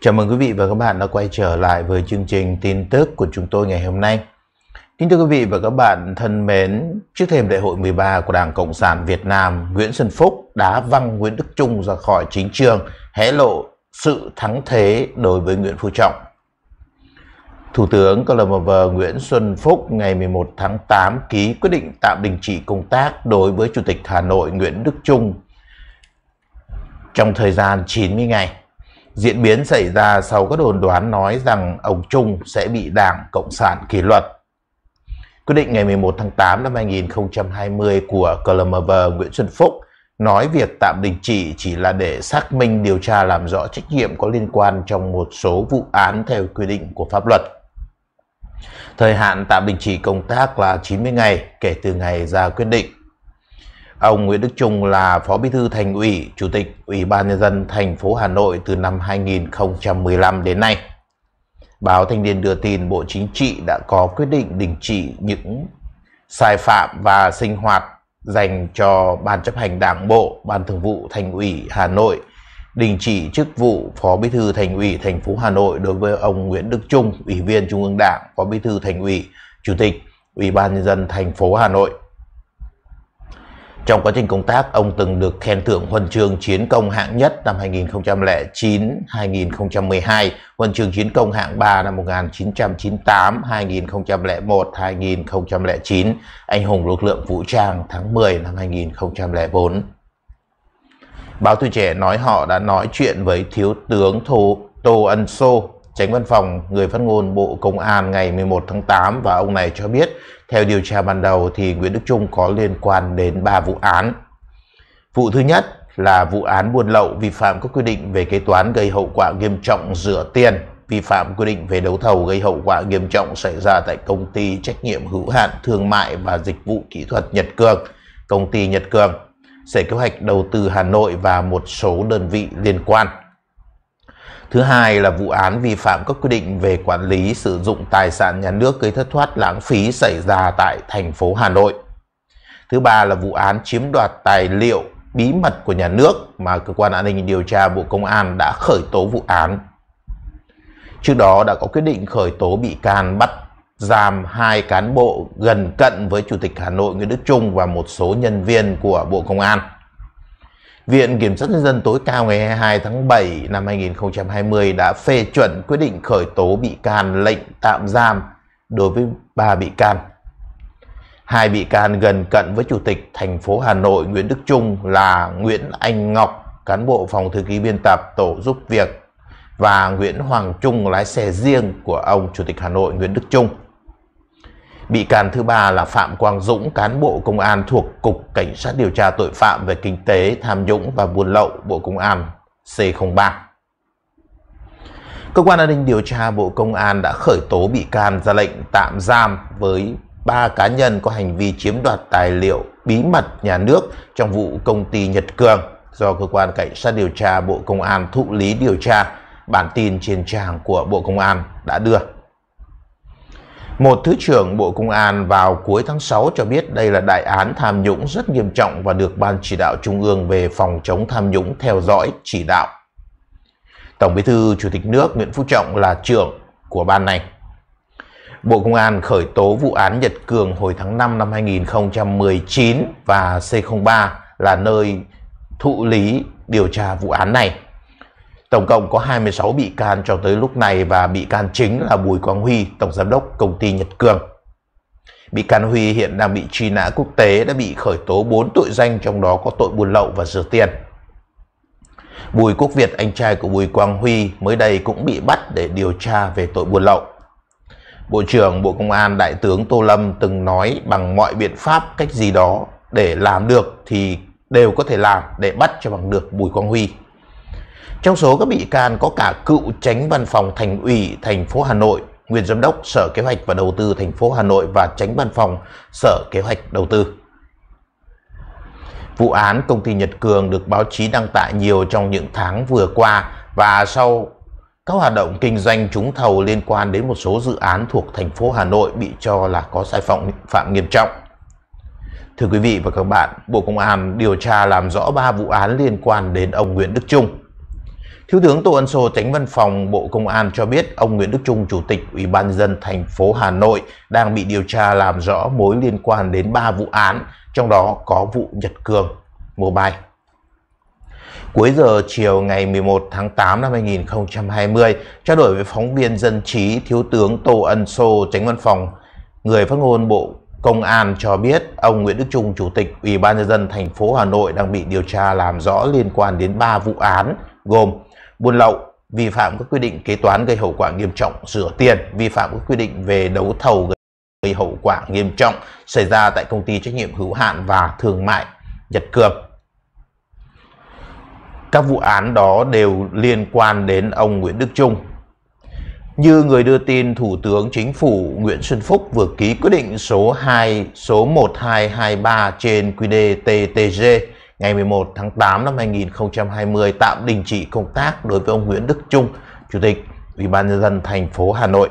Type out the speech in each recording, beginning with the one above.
Chào mừng quý vị và các bạn đã quay trở lại với chương trình tin tức của chúng tôi ngày hôm nay. Kính thưa quý vị và các bạn thân mến, trước thềm đại hội 13 của Đảng Cộng sản Việt Nam, Nguyễn Xuân Phúc đã văng Nguyễn Đức Trung ra khỏi chính trường, hé lộ sự thắng thế đối với Nguyễn Phú Trọng. Thủ tướng CLMV Nguyễn Xuân Phúc ngày 11 tháng 8 ký quyết định tạm đình chỉ công tác đối với Chủ tịch Hà Nội Nguyễn Đức Trung trong thời gian 90 ngày. Diễn biến xảy ra sau các đồn đoán nói rằng ông Trung sẽ bị Đảng Cộng sản kỷ luật. Quyết định ngày 11 tháng 8 năm 2020 của Clemmer Nguyễn Xuân Phúc nói việc tạm đình chỉ chỉ là để xác minh điều tra làm rõ trách nhiệm có liên quan trong một số vụ án theo quy định của pháp luật. Thời hạn tạm đình chỉ công tác là 90 ngày kể từ ngày ra quyết định. Ông Nguyễn Đức Trung là Phó Bí thư Thành ủy, Chủ tịch Ủy ban Nhân dân thành phố Hà Nội từ năm 2015 đến nay. Báo Thanh niên đưa tin Bộ Chính trị đã có quyết định đình chỉ những sai phạm và sinh hoạt dành cho Ban chấp hành Đảng Bộ, Ban Thường vụ Thành ủy Hà Nội, đình chỉ chức vụ Phó Bí thư Thành ủy thành phố Hà Nội đối với ông Nguyễn Đức Trung, Ủy viên Trung ương Đảng, Phó Bí thư Thành ủy, Chủ tịch Ủy ban Nhân dân thành phố Hà Nội. Trong quá trình công tác, ông từng được khen thưởng huân chương chiến công hạng nhất năm 2009-2012, huân chương chiến công hạng 3 năm 1998, 2001, 2009, anh hùng lực lượng vũ trang tháng 10 năm 2004. Báo Tuổi Trẻ nói họ đã nói chuyện với Thiếu tướng Thô Tô Ân Sô, Tránh văn phòng người phát ngôn Bộ Công an ngày 11 tháng 8 và ông này cho biết, theo điều tra ban đầu thì Nguyễn Đức Trung có liên quan đến 3 vụ án. Vụ thứ nhất là vụ án buôn lậu vi phạm các quy định về kế toán gây hậu quả nghiêm trọng rửa tiền, vi phạm quy định về đấu thầu gây hậu quả nghiêm trọng xảy ra tại công ty trách nhiệm hữu hạn thương mại và dịch vụ kỹ thuật Nhật Cường, công ty Nhật Cường, Sở Kế hoạch Đầu tư Hà Nội và một số đơn vị liên quan. Thứ hai là vụ án vi phạm các quy định về quản lý sử dụng tài sản nhà nước gây thất thoát lãng phí xảy ra tại thành phố Hà Nội. Thứ ba là vụ án chiếm đoạt tài liệu bí mật của nhà nước mà cơ quan an ninh điều tra Bộ Công an đã khởi tố vụ án. Trước đó đã có quyết định khởi tố bị can bắt giam hai cán bộ gần cận với Chủ tịch Hà Nội Nguyễn Đức Trung và một số nhân viên của Bộ Công an. Viện Kiểm sát Nhân dân tối cao ngày 22 tháng 7 năm 2020 đã phê chuẩn quyết định khởi tố bị can lệnh tạm giam đối với 3 bị can. Hai bị can gần cận với Chủ tịch thành phố Hà Nội Nguyễn Đức Trung là Nguyễn Anh Ngọc, cán bộ phòng thư ký biên tập tổ giúp việc và Nguyễn Hoàng Trung lái xe riêng của ông Chủ tịch Hà Nội Nguyễn Đức Trung. Bị can thứ ba là Phạm Quang Dũng, cán bộ công an thuộc Cục Cảnh sát điều tra tội phạm về kinh tế, tham nhũng và buôn lậu Bộ Công an C03. Cơ quan an ninh điều tra Bộ Công an đã khởi tố bị can ra lệnh tạm giam với ba cá nhân có hành vi chiếm đoạt tài liệu bí mật nhà nước trong vụ công ty Nhật Cường do cơ quan cảnh sát điều tra Bộ Công an thụ lý điều tra. Bản tin trên trang của Bộ Công an đã đưa. Một Thứ trưởng Bộ Công an vào cuối tháng 6 cho biết đây là đại án tham nhũng rất nghiêm trọng và được Ban Chỉ đạo Trung ương về phòng chống tham nhũng theo dõi chỉ đạo. Tổng bí thư Chủ tịch nước Nguyễn Phú Trọng là trưởng của ban này. Bộ Công an khởi tố vụ án Nhật Cường hồi tháng 5 năm 2019 và C03 là nơi thụ lý điều tra vụ án này. Tổng cộng có 26 bị can cho tới lúc này và bị can chính là Bùi Quang Huy, Tổng Giám đốc Công ty Nhật Cường. Bị can Huy hiện đang bị truy nã quốc tế đã bị khởi tố 4 tội danh trong đó có tội buôn lậu và rửa tiền. Bùi Quốc Việt, anh trai của Bùi Quang Huy, mới đây cũng bị bắt để điều tra về tội buôn lậu. Bộ trưởng Bộ Công an Đại tướng Tô Lâm từng nói bằng mọi biện pháp cách gì đó để làm được thì đều có thể làm để bắt cho bằng được Bùi Quang Huy. Trong số các bị can có cả cựu tránh văn phòng thành ủy thành phố Hà Nội, nguyên giám đốc Sở Kế hoạch và Đầu tư thành phố Hà Nội và tránh văn phòng Sở Kế hoạch Đầu tư. Vụ án công ty Nhật Cường được báo chí đăng tải nhiều trong những tháng vừa qua và sau các hoạt động kinh doanh trúng thầu liên quan đến một số dự án thuộc thành phố Hà Nội bị cho là có sai phạm, phạm nghiêm trọng. Thưa quý vị và các bạn, Bộ Công an điều tra làm rõ 3 vụ án liên quan đến ông Nguyễn Đức Trung. Thiếu tướng Tô Ân Sô, tránh văn phòng Bộ Công an cho biết ông Nguyễn Đức Trung, Chủ tịch Ủy ban dân thành phố Hà Nội đang bị điều tra làm rõ mối liên quan đến 3 vụ án, trong đó có vụ Nhật Cường Mobile. Cuối giờ chiều ngày 11 tháng 8 năm 2020, trao đổi với phóng viên dân trí Thiếu tướng Tô Ân Sô, tránh văn phòng, người phát ngôn Bộ Công an cho biết ông Nguyễn Đức Trung, Chủ tịch Ủy ban nhân dân thành phố Hà Nội đang bị điều tra làm rõ liên quan đến 3 vụ án gồm buôn lậu, vi phạm các quy định kế toán gây hậu quả nghiêm trọng, rửa tiền, vi phạm các quy định về đấu thầu gây hậu quả nghiêm trọng xảy ra tại công ty trách nhiệm hữu hạn và thương mại Nhật Cường. Các vụ án đó đều liên quan đến ông Nguyễn Đức Trung. Như người đưa tin, Thủ tướng Chính phủ Nguyễn Xuân Phúc vừa ký quyết định số 2 số 1223 trên QĐ-TTG ngày 11 tháng 8 năm 2020 tạm đình chỉ công tác đối với ông Nguyễn Đức Trung, Chủ tịch Ủy ban nhân dân thành phố Hà Nội.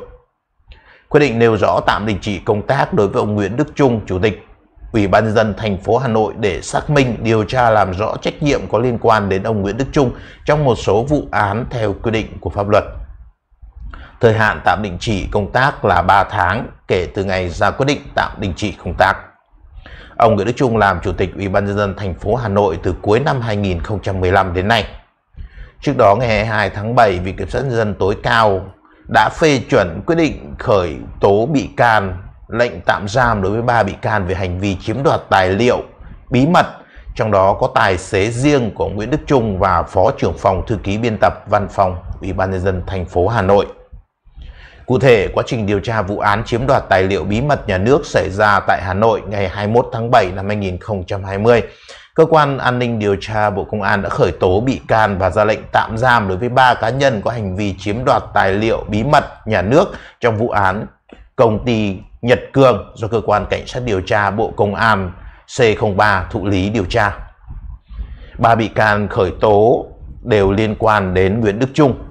Quyết định nêu rõ tạm đình chỉ công tác đối với ông Nguyễn Đức Trung, Chủ tịch Ủy ban nhân dân thành phố Hà Nội để xác minh, điều tra làm rõ trách nhiệm có liên quan đến ông Nguyễn Đức Trung trong một số vụ án theo quy định của pháp luật. Thời hạn tạm đình chỉ công tác là 3 tháng kể từ ngày ra quyết định tạm đình chỉ công tác. Ông Nguyễn Đức Trung làm Chủ tịch Ủy ban nhân dân thành phố Hà Nội từ cuối năm 2015 đến nay. Trước đó ngày 22 tháng 7, Viện Kiểm sát Nhân dân tối cao đã phê chuẩn quyết định khởi tố bị can lệnh tạm giam đối với 3 bị can về hành vi chiếm đoạt tài liệu bí mật, trong đó có tài xế riêng của Nguyễn Đức Trung và Phó trưởng phòng thư ký biên tập văn phòng Ủy ban nhân dân thành phố Hà Nội. Cụ thể, quá trình điều tra vụ án chiếm đoạt tài liệu bí mật nhà nước xảy ra tại Hà Nội ngày 21 tháng 7 năm 2020, cơ quan an ninh điều tra Bộ Công an đã khởi tố bị can và ra lệnh tạm giam đối với ba cá nhân có hành vi chiếm đoạt tài liệu bí mật nhà nước trong vụ án công ty Nhật Cường do cơ quan cảnh sát điều tra Bộ Công an C03 thụ lý điều tra. Ba bị can khởi tố đều liên quan đến Nguyễn Đức Trung,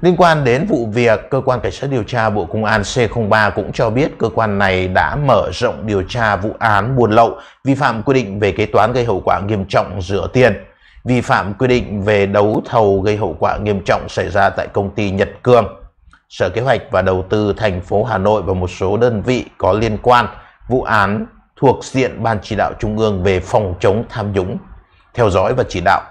Liên quan đến vụ việc, Cơ quan Cảnh sát điều tra Bộ Công an C03 cũng cho biết cơ quan này đã mở rộng điều tra vụ án buôn lậu, vi phạm quy định về kế toán gây hậu quả nghiêm trọng rửa tiền, vi phạm quy định về đấu thầu gây hậu quả nghiêm trọng xảy ra tại công ty Nhật Cường, Sở Kế hoạch và Đầu tư thành phố Hà Nội và một số đơn vị có liên quan vụ án thuộc diện Ban chỉ đạo Trung ương về phòng chống tham nhũng, theo dõi và chỉ đạo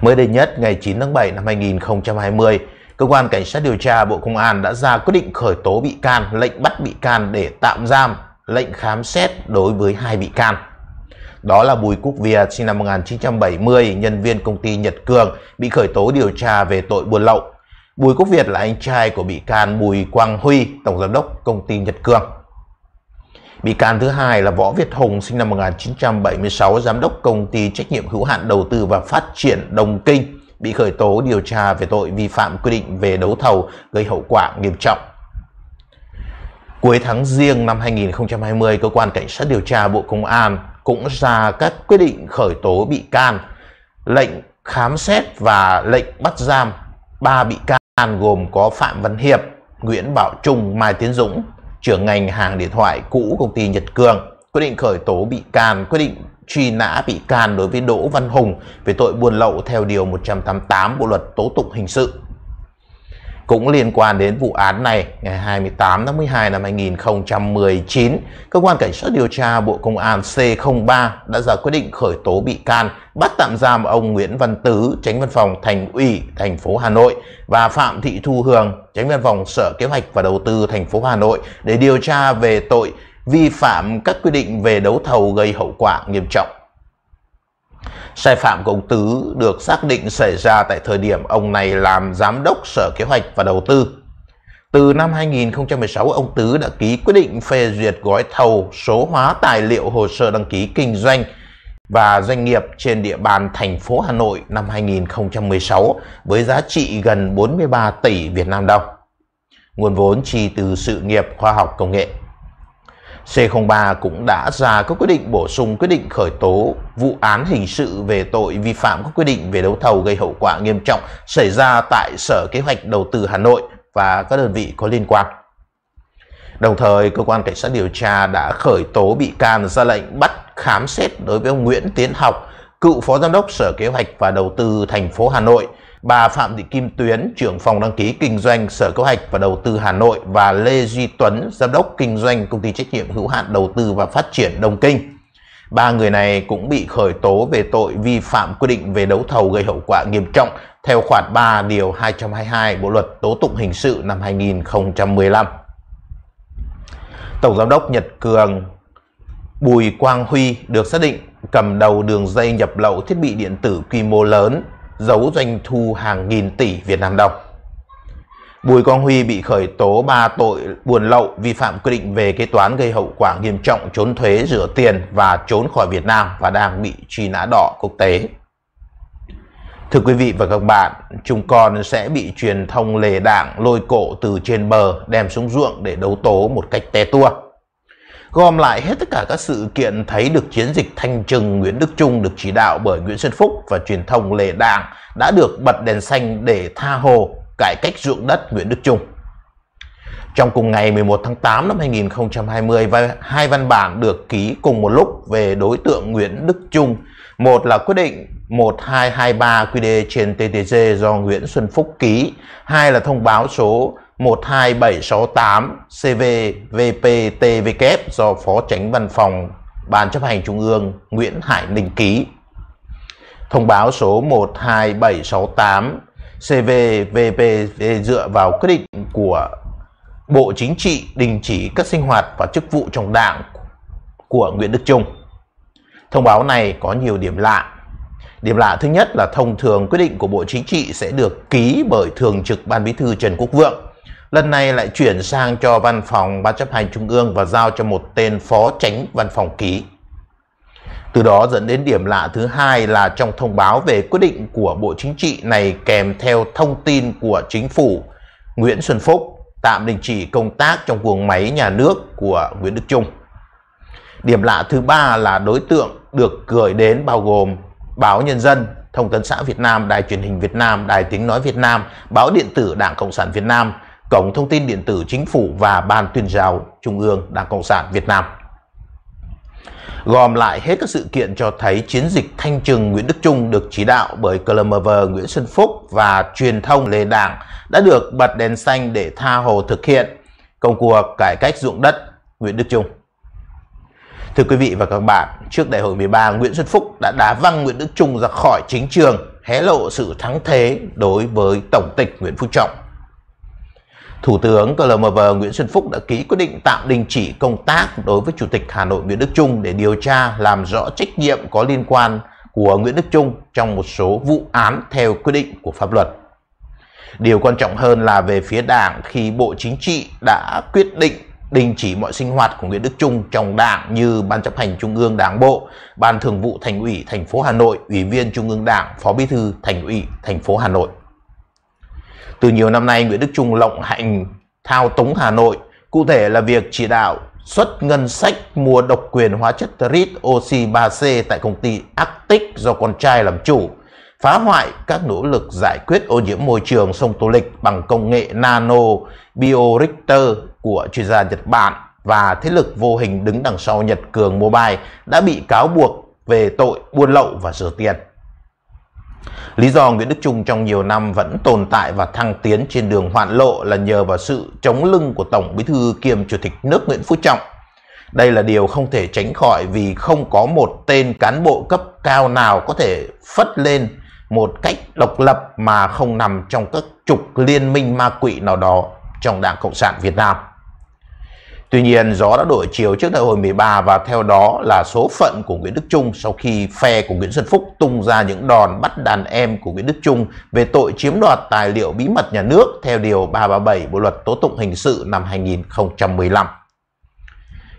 Mới đây nhất, ngày 9 tháng 7 năm 2020, Cơ quan Cảnh sát điều tra Bộ Công an đã ra quyết định khởi tố bị can, lệnh bắt bị can để tạm giam, lệnh khám xét đối với hai bị can. Đó là Bùi Quốc Việt sinh năm 1970, nhân viên công ty Nhật Cường, bị khởi tố điều tra về tội buôn lậu. Bùi Quốc Việt là anh trai của bị can Bùi Quang Huy, tổng giám đốc công ty Nhật Cường. Bị can thứ hai là Võ Việt Hùng sinh năm 1976, giám đốc công ty trách nhiệm hữu hạn đầu tư và phát triển Đồng Kinh, bị khởi tố điều tra về tội vi phạm quy định về đấu thầu gây hậu quả nghiêm trọng. Cuối tháng riêng năm 2020, cơ quan cảnh sát điều tra Bộ Công an cũng ra các quyết định khởi tố bị can, lệnh khám xét và lệnh bắt giam ba bị can gồm có Phạm Văn Hiệp, Nguyễn Bảo Trung, Mai Tiến Dũng trưởng ngành hàng điện thoại cũ công ty Nhật Cường, quyết định khởi tố bị can, quyết định truy nã bị can đối với Đỗ Văn Hùng về tội buôn lậu theo Điều 188 Bộ Luật Tố Tụng Hình Sự cũng liên quan đến vụ án này ngày 28 tháng 12 năm 2019, cơ quan cảnh sát điều tra Bộ Công an C03 đã ra quyết định khởi tố bị can, bắt tạm giam ông Nguyễn Văn Tứ, Tránh Văn phòng Thành ủy thành phố Hà Nội và Phạm Thị Thu Hường, Tránh Văn phòng Sở Kế hoạch và Đầu tư thành phố Hà Nội để điều tra về tội vi phạm các quy định về đấu thầu gây hậu quả nghiêm trọng. Sai phạm của ông Tứ được xác định xảy ra tại thời điểm ông này làm giám đốc Sở Kế hoạch và Đầu tư. Từ năm 2016, ông Tứ đã ký quyết định phê duyệt gói thầu số hóa tài liệu hồ sơ đăng ký kinh doanh và doanh nghiệp trên địa bàn thành phố Hà Nội năm 2016 với giá trị gần 43 tỷ Việt Nam đồng. Nguồn vốn chi từ sự nghiệp khoa học công nghệ. C03 cũng đã ra các quyết định bổ sung quyết định khởi tố vụ án hình sự về tội vi phạm các quy định về đấu thầu gây hậu quả nghiêm trọng xảy ra tại Sở Kế hoạch Đầu tư Hà Nội và các đơn vị có liên quan. Đồng thời, cơ quan cảnh sát điều tra đã khởi tố bị can ra lệnh bắt khám xét đối với ông Nguyễn Tiến Học, cựu phó giám đốc Sở Kế hoạch và Đầu tư thành phố Hà Nội bà Phạm Thị Kim Tuyến, trưởng phòng đăng ký kinh doanh Sở Kế hoạch và Đầu tư Hà Nội và Lê Duy Tuấn, giám đốc kinh doanh công ty trách nhiệm hữu hạn đầu tư và phát triển Đông Kinh. Ba người này cũng bị khởi tố về tội vi phạm quy định về đấu thầu gây hậu quả nghiêm trọng theo khoản 3 điều 222 Bộ luật tố tụng hình sự năm 2015. Tổng giám đốc Nhật Cường Bùi Quang Huy được xác định cầm đầu đường dây nhập lậu thiết bị điện tử quy mô lớn giấu doanh thu hàng nghìn tỷ Việt Nam đồng. Bùi Quang Huy bị khởi tố 3 tội buồn lậu, vi phạm quy định về kế toán gây hậu quả nghiêm trọng, trốn thuế, rửa tiền và trốn khỏi Việt Nam và đang bị truy nã đỏ quốc tế. Thưa quý vị và các bạn, chúng con sẽ bị truyền thông lề đảng lôi cổ từ trên bờ đem xuống ruộng để đấu tố một cách té tua. Gom lại hết tất cả các sự kiện thấy được chiến dịch thanh trừng Nguyễn Đức Trung được chỉ đạo bởi Nguyễn Xuân Phúc và truyền thông Lê Đảng đã được bật đèn xanh để tha hồ cải cách ruộng đất Nguyễn Đức Trung. Trong cùng ngày 11 tháng 8 năm 2020, hai văn bản được ký cùng một lúc về đối tượng Nguyễn Đức Trung. Một là quyết định 1223 QD trên TTG do Nguyễn Xuân Phúc ký. Hai là thông báo số 12768 CVVPTVK do Phó Tránh Văn phòng Ban chấp hành Trung ương Nguyễn Hải Ninh ký. Thông báo số 12768 CVVP dựa vào quyết định của Bộ Chính trị đình chỉ các sinh hoạt và chức vụ trong đảng của Nguyễn Đức Trung. Thông báo này có nhiều điểm lạ. Điểm lạ thứ nhất là thông thường quyết định của Bộ Chính trị sẽ được ký bởi Thường trực Ban Bí thư Trần Quốc Vượng lần này lại chuyển sang cho văn phòng ban chấp hành trung ương và giao cho một tên phó tránh văn phòng ký. Từ đó dẫn đến điểm lạ thứ hai là trong thông báo về quyết định của Bộ Chính trị này kèm theo thông tin của chính phủ Nguyễn Xuân Phúc tạm đình chỉ công tác trong guồng máy nhà nước của Nguyễn Đức Trung. Điểm lạ thứ ba là đối tượng được gửi đến bao gồm Báo Nhân dân, Thông tấn xã Việt Nam, Đài truyền hình Việt Nam, Đài tiếng nói Việt Nam, Báo điện tử Đảng Cộng sản Việt Nam, Cổng Thông tin Điện tử Chính phủ và Ban tuyên giáo Trung ương Đảng Cộng sản Việt Nam. Gom lại hết các sự kiện cho thấy chiến dịch thanh trừng Nguyễn Đức Trung được chỉ đạo bởi Clemover Nguyễn Xuân Phúc và truyền thông Lê Đảng đã được bật đèn xanh để tha hồ thực hiện công cuộc cải cách ruộng đất Nguyễn Đức Trung. Thưa quý vị và các bạn, trước đại hội 13, Nguyễn Xuân Phúc đã đá văng Nguyễn Đức Trung ra khỏi chính trường, hé lộ sự thắng thế đối với Tổng tịch Nguyễn Phú Trọng. Thủ tướng CLMV Nguyễn Xuân Phúc đã ký quyết định tạm đình chỉ công tác đối với Chủ tịch Hà Nội Nguyễn Đức Trung để điều tra làm rõ trách nhiệm có liên quan của Nguyễn Đức Trung trong một số vụ án theo quy định của pháp luật. Điều quan trọng hơn là về phía đảng khi Bộ Chính trị đã quyết định đình chỉ mọi sinh hoạt của Nguyễn Đức Trung trong đảng như Ban chấp hành Trung ương Đảng Bộ, Ban Thường vụ Thành ủy thành phố Hà Nội, Ủy viên Trung ương Đảng, Phó Bí thư Thành ủy thành phố Hà Nội. Từ nhiều năm nay, Nguyễn Đức Trung lộng hành thao túng Hà Nội, cụ thể là việc chỉ đạo xuất ngân sách mua độc quyền hóa chất trit oxy 3C tại công ty Arctic do con trai làm chủ, phá hoại các nỗ lực giải quyết ô nhiễm môi trường sông Tô Lịch bằng công nghệ nano bioreactor của chuyên gia Nhật Bản và thế lực vô hình đứng đằng sau Nhật Cường Mobile đã bị cáo buộc về tội buôn lậu và rửa tiền. Lý do Nguyễn Đức Trung trong nhiều năm vẫn tồn tại và thăng tiến trên đường hoạn lộ là nhờ vào sự chống lưng của Tổng Bí thư kiêm Chủ tịch nước Nguyễn Phú Trọng. Đây là điều không thể tránh khỏi vì không có một tên cán bộ cấp cao nào có thể phất lên một cách độc lập mà không nằm trong các trục liên minh ma quỷ nào đó trong Đảng Cộng sản Việt Nam. Tuy nhiên, gió đã đổi chiều trước đại hội 13 và theo đó là số phận của Nguyễn Đức Trung sau khi phe của Nguyễn Xuân Phúc tung ra những đòn bắt đàn em của Nguyễn Đức Trung về tội chiếm đoạt tài liệu bí mật nhà nước theo Điều 337 Bộ Luật Tố Tụng Hình Sự năm 2015.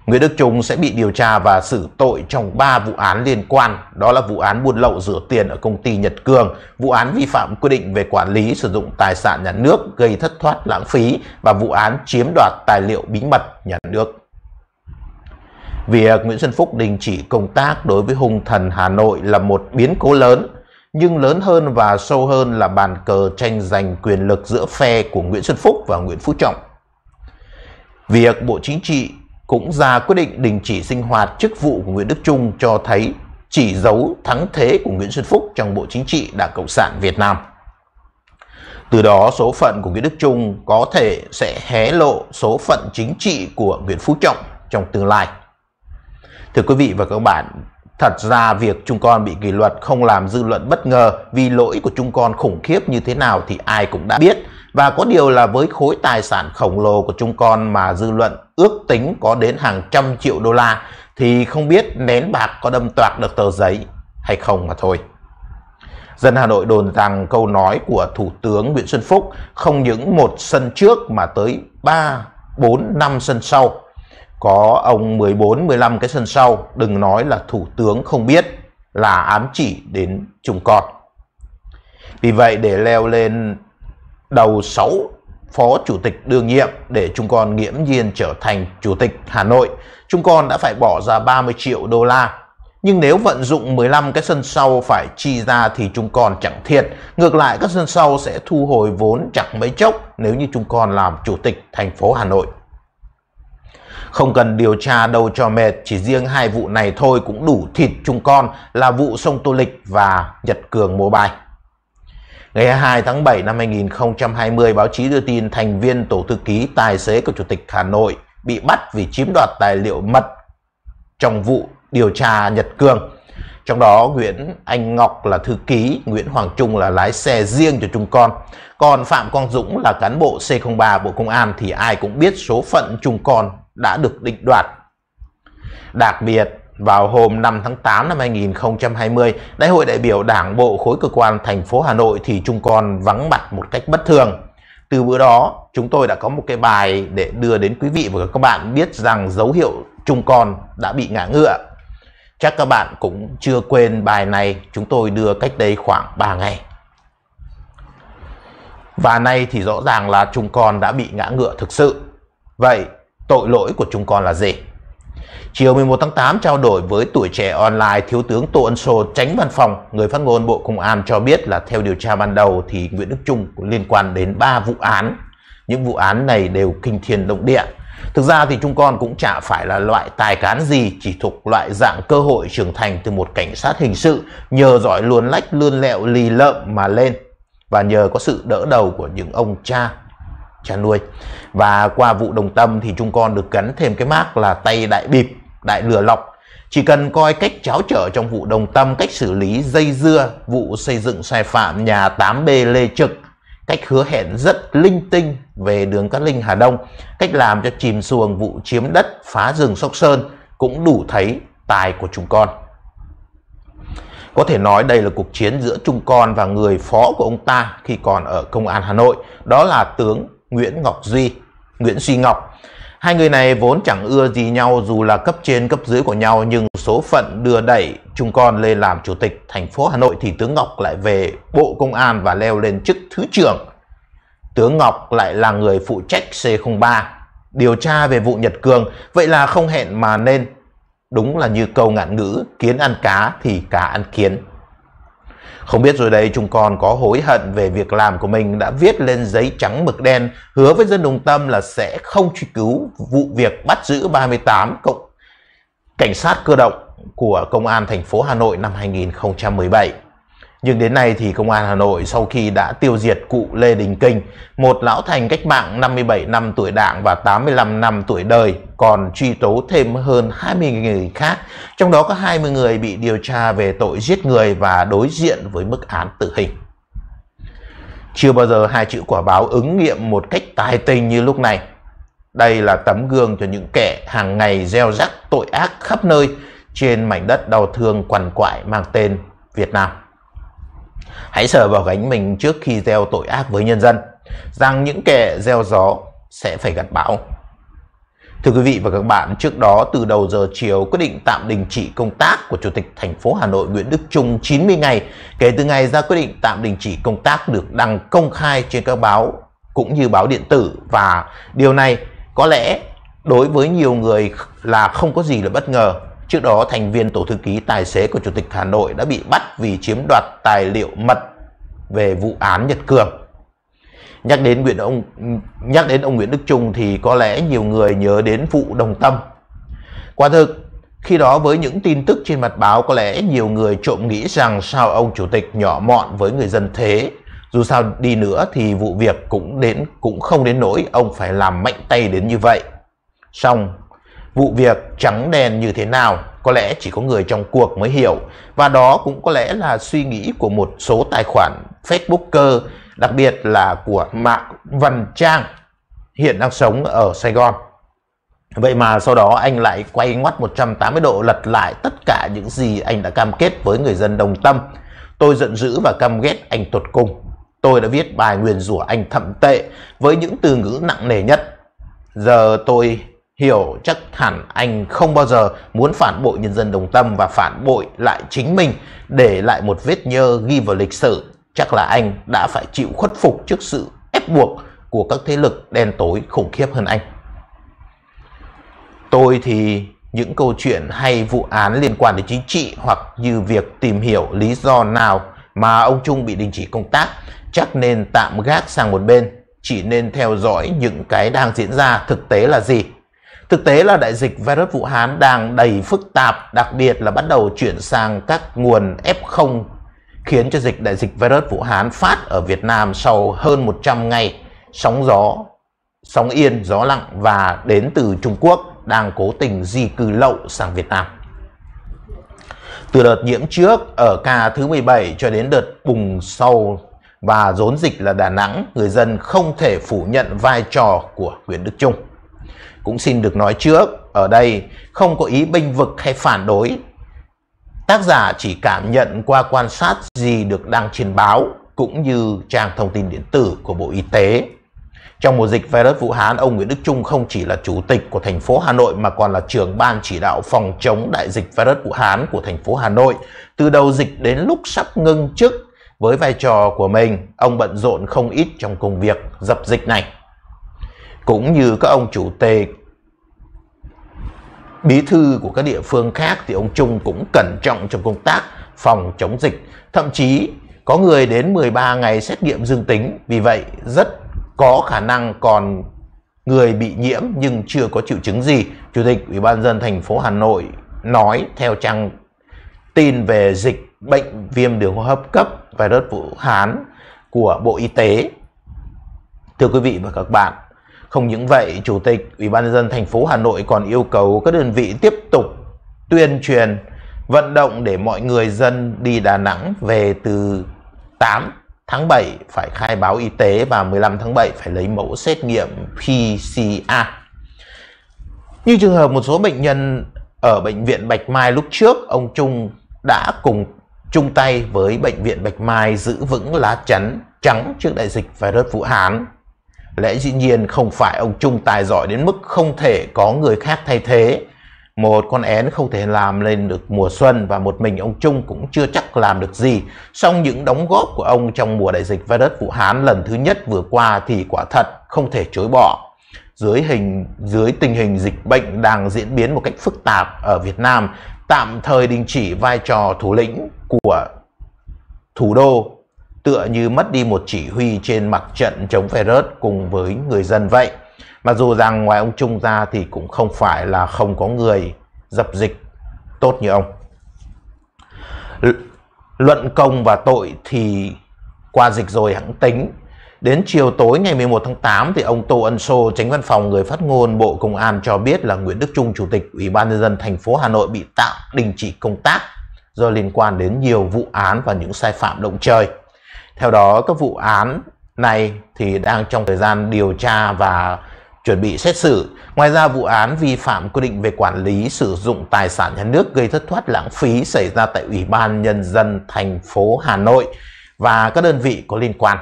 Nguyễn Đức Trung sẽ bị điều tra và xử tội trong 3 vụ án liên quan, đó là vụ án buôn lậu rửa tiền ở công ty Nhật Cường, vụ án vi phạm quy định về quản lý sử dụng tài sản nhà nước gây thất thoát lãng phí và vụ án chiếm đoạt tài liệu bí mật nhà nước. Việc Nguyễn Xuân Phúc đình chỉ công tác đối với hung thần Hà Nội là một biến cố lớn, nhưng lớn hơn và sâu hơn là bàn cờ tranh giành quyền lực giữa phe của Nguyễn Xuân Phúc và Nguyễn Phú Trọng. Việc Bộ Chính trị cũng ra quyết định đình chỉ sinh hoạt chức vụ của Nguyễn Đức Trung cho thấy chỉ dấu thắng thế của Nguyễn Xuân Phúc trong Bộ Chính trị Đảng Cộng sản Việt Nam. Từ đó số phận của Nguyễn Đức Trung có thể sẽ hé lộ số phận chính trị của Nguyễn Phú Trọng trong tương lai. Thưa quý vị và các bạn, thật ra việc Trung con bị kỷ luật không làm dư luận bất ngờ vì lỗi của Trung con khủng khiếp như thế nào thì ai cũng đã biết. Và có điều là với khối tài sản khổng lồ của Trung con mà dư luận ước tính có đến hàng trăm triệu đô la thì không biết nén bạc có đâm toạc được tờ giấy hay không mà thôi. Dân Hà Nội đồn rằng câu nói của Thủ tướng Nguyễn Xuân Phúc không những một sân trước mà tới 3, 4, 5 sân sau. Có ông 14, 15 cái sân sau, đừng nói là Thủ tướng không biết là ám chỉ đến trùng con. Vì vậy để leo lên đầu 6 phó chủ tịch đương nhiệm để chúng con nghiễm nhiên trở thành chủ tịch Hà Nội, chúng con đã phải bỏ ra 30 triệu đô la. Nhưng nếu vận dụng 15 cái sân sau phải chi ra thì chúng con chẳng thiệt, ngược lại các sân sau sẽ thu hồi vốn chẳng mấy chốc nếu như chúng con làm chủ tịch thành phố Hà Nội. Không cần điều tra đâu cho mệt, chỉ riêng hai vụ này thôi cũng đủ thịt chúng con là vụ sông Tô Lịch và Nhật Cường Mobile. Ngày 2 tháng 7 năm 2020, báo chí đưa tin thành viên tổ thư ký tài xế của Chủ tịch Hà Nội bị bắt vì chiếm đoạt tài liệu mật trong vụ điều tra Nhật Cương. Trong đó Nguyễn Anh Ngọc là thư ký, Nguyễn Hoàng Trung là lái xe riêng cho chúng con. Còn Phạm Quang Dũng là cán bộ C03 Bộ Công an thì ai cũng biết số phận chúng con đã được định đoạt. Đặc biệt vào hôm 5 tháng 8 năm 2020, Đại hội đại biểu Đảng bộ khối cơ quan thành phố Hà Nội thì trung con vắng mặt một cách bất thường. Từ bữa đó, chúng tôi đã có một cái bài để đưa đến quý vị và các bạn biết rằng dấu hiệu trung con đã bị ngã ngựa. Chắc các bạn cũng chưa quên bài này chúng tôi đưa cách đây khoảng 3 ngày. Và nay thì rõ ràng là trung con đã bị ngã ngựa thực sự. Vậy tội lỗi của trung con là gì? Chiều 11 tháng 8 trao đổi với tuổi trẻ online, Thiếu tướng Tô Ân Sô, tránh văn phòng, người phát ngôn Bộ Công an cho biết là theo điều tra ban đầu thì Nguyễn Đức Trung liên quan đến 3 vụ án. Những vụ án này đều kinh thiên động địa. Thực ra thì Trung con cũng chả phải là loại tài cán gì, chỉ thuộc loại dạng cơ hội trưởng thành từ một cảnh sát hình sự nhờ giỏi luôn lách lươn lẹo lì lợm mà lên và nhờ có sự đỡ đầu của những ông cha cha nuôi. Và qua vụ đồng tâm thì chúng con được gắn thêm cái mác là tay đại bịp đại lửa lọc. Chỉ cần coi cách cháo trở trong vụ đồng tâm, cách xử lý dây dưa, vụ xây dựng sai phạm nhà 8B Lê Trực, cách hứa hẹn rất linh tinh về đường Cát Linh Hà Đông, cách làm cho chìm xuồng vụ chiếm đất, phá rừng Sóc Sơn cũng đủ thấy tài của chúng con. Có thể nói đây là cuộc chiến giữa Trung Con và người phó của ông ta khi còn ở Công an Hà Nội, đó là tướng Nguyễn Ngọc Duy, Nguyễn Duy Ngọc. Hai người này vốn chẳng ưa gì nhau dù là cấp trên cấp dưới của nhau nhưng số phận đưa đẩy chúng con lên làm chủ tịch thành phố Hà Nội thì tướng Ngọc lại về Bộ Công an và leo lên chức thứ trưởng. Tướng Ngọc lại là người phụ trách C03 điều tra về vụ Nhật Cường, vậy là không hẹn mà nên. Đúng là như câu ngạn ngữ, kiến ăn cá thì cá ăn kiến. Không biết rồi đây chúng con có hối hận về việc làm của mình đã viết lên giấy trắng mực đen hứa với dân đồng tâm là sẽ không truy cứu vụ việc bắt giữ 38 cộng cảnh sát cơ động của Công an thành phố Hà Nội năm 2017. Nhưng đến nay thì công an Hà Nội sau khi đã tiêu diệt cụ Lê Đình kinh một lão thành cách mạng 57 năm tuổi đảng và 85 năm tuổi đời, còn truy tố thêm hơn 20 người khác, trong đó có 20 người bị điều tra về tội giết người và đối diện với mức án tử hình. Chưa bao giờ hai chữ quả báo ứng nghiệm một cách tài tình như lúc này. Đây là tấm gương cho những kẻ hàng ngày gieo rắc tội ác khắp nơi trên mảnh đất đau thương quằn quại mang tên Việt Nam. Hãy sờ vào gánh mình trước khi gieo tội ác với nhân dân, rằng những kẻ gieo gió sẽ phải gặt bão. Thưa quý vị và các bạn, trước đó từ đầu giờ chiều quyết định tạm đình chỉ công tác của Chủ tịch thành phố Hà Nội Nguyễn Đức Trung 90 ngày kể từ ngày ra quyết định tạm đình chỉ công tác được đăng công khai trên các báo cũng như báo điện tử và điều này có lẽ đối với nhiều người là không có gì là bất ngờ Trước đó, thành viên tổ thư ký tài xế của Chủ tịch Hà Nội đã bị bắt vì chiếm đoạt tài liệu mật về vụ án Nhật Cường. Nhắc đến Nguyễn ông nhắc đến ông Nguyễn Đức Trung thì có lẽ nhiều người nhớ đến vụ Đồng Tâm. Quả thực, khi đó với những tin tức trên mặt báo có lẽ nhiều người trộm nghĩ rằng sao ông chủ tịch nhỏ mọn với người dân thế. Dù sao đi nữa thì vụ việc cũng đến cũng không đến nỗi ông phải làm mạnh tay đến như vậy. Xong, Vụ việc trắng đèn như thế nào có lẽ chỉ có người trong cuộc mới hiểu và đó cũng có lẽ là suy nghĩ của một số tài khoản Facebooker, đặc biệt là của Mạc Văn Trang hiện đang sống ở Sài Gòn. Vậy mà sau đó anh lại quay ngoắt 180 độ lật lại tất cả những gì anh đã cam kết với người dân đồng tâm. Tôi giận dữ và căm ghét anh tột cùng. Tôi đã viết bài nguyền rủa anh thậm tệ với những từ ngữ nặng nề nhất. Giờ tôi hiểu chắc hẳn anh không bao giờ muốn phản bội nhân dân đồng tâm và phản bội lại chính mình để lại một vết nhơ ghi vào lịch sử. Chắc là anh đã phải chịu khuất phục trước sự ép buộc của các thế lực đen tối khủng khiếp hơn anh. Tôi thì những câu chuyện hay vụ án liên quan đến chính trị hoặc như việc tìm hiểu lý do nào mà ông Trung bị đình chỉ công tác chắc nên tạm gác sang một bên, chỉ nên theo dõi những cái đang diễn ra thực tế là gì Thực tế là đại dịch virus Vũ Hán đang đầy phức tạp, đặc biệt là bắt đầu chuyển sang các nguồn F0 khiến cho dịch đại dịch virus Vũ Hán phát ở Việt Nam sau hơn 100 ngày sóng gió, sóng yên, gió lặng và đến từ Trung Quốc đang cố tình di cư lậu sang Việt Nam. Từ đợt nhiễm trước ở ca thứ 17 cho đến đợt bùng sau và rốn dịch là Đà Nẵng, người dân không thể phủ nhận vai trò của Nguyễn Đức Trung cũng xin được nói trước ở đây không có ý bênh vực hay phản đối tác giả chỉ cảm nhận qua quan sát gì được đăng trên báo cũng như trang thông tin điện tử của Bộ Y tế. Trong mùa dịch virus Vũ Hán, ông Nguyễn Đức Trung không chỉ là chủ tịch của thành phố Hà Nội mà còn là trưởng ban chỉ đạo phòng chống đại dịch virus Vũ Hán của thành phố Hà Nội. Từ đầu dịch đến lúc sắp ngưng chức, với vai trò của mình, ông bận rộn không ít trong công việc dập dịch này. Cũng như các ông chủ tịch bí thư của các địa phương khác thì ông Trung cũng cẩn trọng trong công tác phòng chống dịch. Thậm chí có người đến 13 ngày xét nghiệm dương tính, vì vậy rất có khả năng còn người bị nhiễm nhưng chưa có triệu chứng gì. Chủ tịch Ủy ban dân thành phố Hà Nội nói theo trang tin về dịch bệnh viêm đường hô hấp cấp virus Vũ Hán của Bộ Y tế. Thưa quý vị và các bạn, không những vậy, Chủ tịch Ủy ban nhân dân thành phố Hà Nội còn yêu cầu các đơn vị tiếp tục tuyên truyền, vận động để mọi người dân đi Đà Nẵng về từ 8 tháng 7 phải khai báo y tế và 15 tháng 7 phải lấy mẫu xét nghiệm PCR. Như trường hợp một số bệnh nhân ở bệnh viện Bạch Mai lúc trước, ông Trung đã cùng chung tay với bệnh viện Bạch Mai giữ vững lá chắn trắng trước đại dịch virus Vũ Hán Lẽ dĩ nhiên không phải ông Trung tài giỏi đến mức không thể có người khác thay thế. Một con én không thể làm lên được mùa xuân và một mình ông Trung cũng chưa chắc làm được gì. Song những đóng góp của ông trong mùa đại dịch virus Vũ Hán lần thứ nhất vừa qua thì quả thật không thể chối bỏ. Dưới hình dưới tình hình dịch bệnh đang diễn biến một cách phức tạp ở Việt Nam, tạm thời đình chỉ vai trò thủ lĩnh của thủ đô tựa như mất đi một chỉ huy trên mặt trận chống phe rớt cùng với người dân vậy. mà dù rằng ngoài ông Trung ra thì cũng không phải là không có người dập dịch tốt như ông. Luận công và tội thì qua dịch rồi hãng tính. Đến chiều tối ngày 11 tháng 8 thì ông Tô Ân Sô, tránh văn phòng người phát ngôn Bộ Công an cho biết là Nguyễn Đức Trung, Chủ tịch Ủy ban Nhân dân thành phố Hà Nội bị tạm đình chỉ công tác do liên quan đến nhiều vụ án và những sai phạm động trời. Theo đó, các vụ án này thì đang trong thời gian điều tra và chuẩn bị xét xử. Ngoài ra, vụ án vi phạm quy định về quản lý sử dụng tài sản nhà nước gây thất thoát lãng phí xảy ra tại Ủy ban Nhân dân thành phố Hà Nội và các đơn vị có liên quan.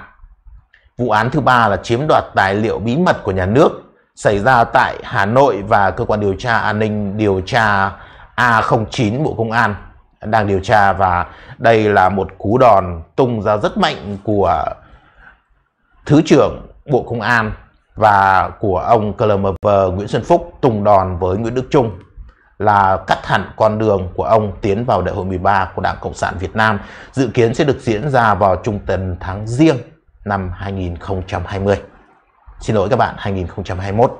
Vụ án thứ ba là chiếm đoạt tài liệu bí mật của nhà nước xảy ra tại Hà Nội và cơ quan điều tra an ninh điều tra A09 Bộ Công an đang điều tra và đây là một cú đòn tung ra rất mạnh của Thứ trưởng Bộ Công an và của ông Clemever Nguyễn Xuân Phúc tung đòn với Nguyễn Đức Trung là cắt hẳn con đường của ông tiến vào đại hội 13 của Đảng Cộng sản Việt Nam dự kiến sẽ được diễn ra vào trung tuần tháng riêng năm 2020. Xin lỗi các bạn, 2021.